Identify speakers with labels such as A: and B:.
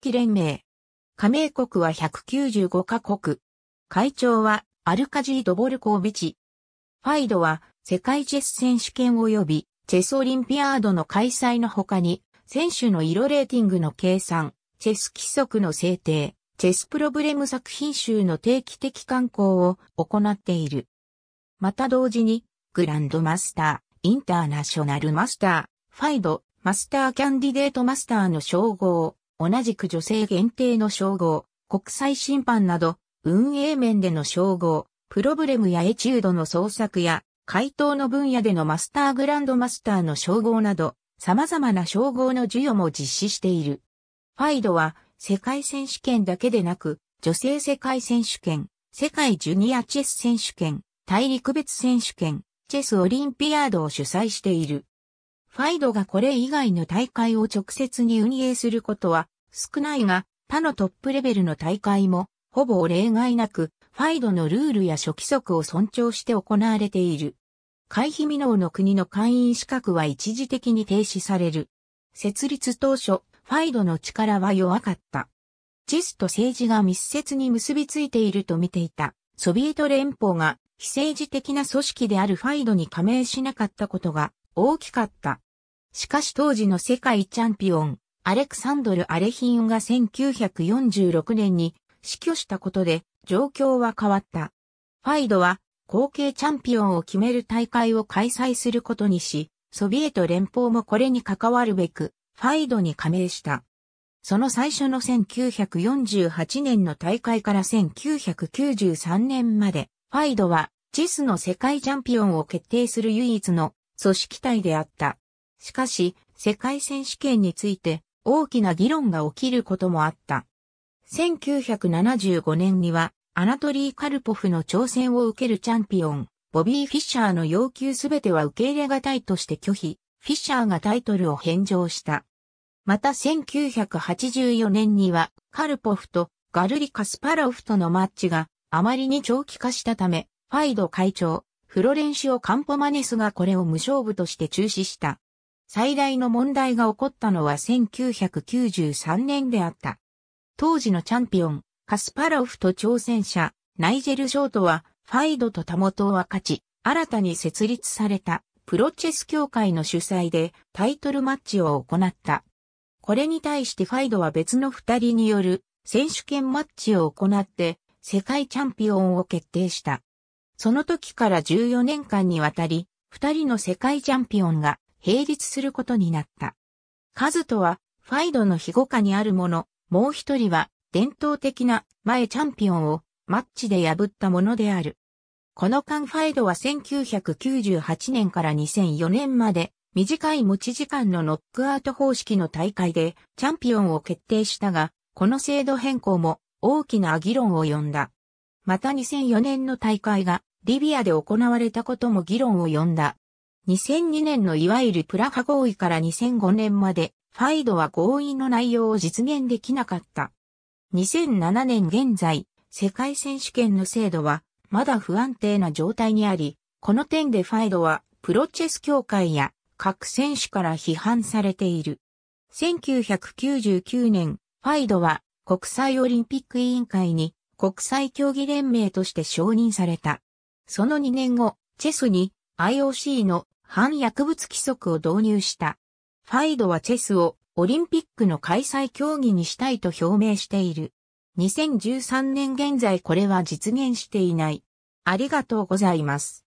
A: 機連盟。加盟国は195カ国。会長はアルカジー・ドボルコービチ。ファイドは世界チェス選手権及びチェスオリンピアードの開催の他に、選手の色レーティングの計算、チェス規則の制定、チェスプロブレム作品集の定期的刊行を行っている。また同時に、グランドマスター、インターナショナルマスター、ファイド、マスターキャンディデートマスターの称号、同じく女性限定の称号、国際審判など、運営面での称号、プロブレムやエチュードの創作や、回答の分野でのマスターグランドマスターの称号など、様々な称号の授与も実施している。ファイドは、世界選手権だけでなく、女性世界選手権、世界ジュニアチェス選手権、大陸別選手権、チェスオリンピアードを主催している。ファイドがこれ以外の大会を直接に運営することは少ないが、他のトップレベルの大会も、ほぼ例外なく、ファイドのルールや諸規則を尊重して行われている。回避未納の国の会員資格は一時的に停止される。設立当初、ファイドの力は弱かった。チスと政治が密接に結びついていると見ていた、ソビエト連邦が非政治的な組織であるファイドに加盟しなかったことが大きかった。しかし当時の世界チャンピオン、アレクサンドル・アレヒンが1946年に死去したことで状況は変わった。ファイドは後継チャンピオンを決める大会を開催することにし、ソビエト連邦もこれに関わるべく、ファイドに加盟した。その最初の1948年の大会から1993年まで、ファイドはチェスの世界チャンピオンを決定する唯一の組織体であった。しかし、世界選手権について大きな議論が起きることもあった。1975年には、アナトリー・カルポフの挑戦を受けるチャンピオン、ボビー・フィッシャーの要求すべては受け入れがたいとして拒否、フィッシャーがタイトルを返上した。また1984年には、カルポフとガルリ・カスパロフとのマッチがあまりに長期化したため、ファイド会長、フロレンシオ・カンポマネスがこれを無勝負として中止した。最大の問題が起こったのは1993年であった。当時のチャンピオン、カスパロフと挑戦者、ナイジェル・ショートは、ファイドとタモトは勝ち、新たに設立された、プロチェス協会の主催で、タイトルマッチを行った。これに対してファイドは別の二人による、選手権マッチを行って、世界チャンピオンを決定した。その時から14年間にわたり、二人の世界チャンピオンが並立することになった。カズトは、ファイドの庇護下にあるもの、もう一人は、伝統的な前チャンピオンをマッチで破ったものである。この間ファイドは1998年から2004年まで短い持ち時間のノックアウト方式の大会でチャンピオンを決定したが、この制度変更も大きな議論を呼んだ。また2004年の大会がリビアで行われたことも議論を呼んだ。2002年のいわゆるプラハ合意から2005年まで、ファイドは合意の内容を実現できなかった。2007年現在、世界選手権の制度は、まだ不安定な状態にあり、この点でファイドは、プロチェス協会や各選手から批判されている。1999年、ファイドは国際オリンピック委員会に国際競技連盟として承認された。その2年後、チェスに IOC の反薬物規則を導入した。ファイドはチェスをオリンピックの開催競技にしたいと表明している。2013年現在これは実現していない。ありがとうございます。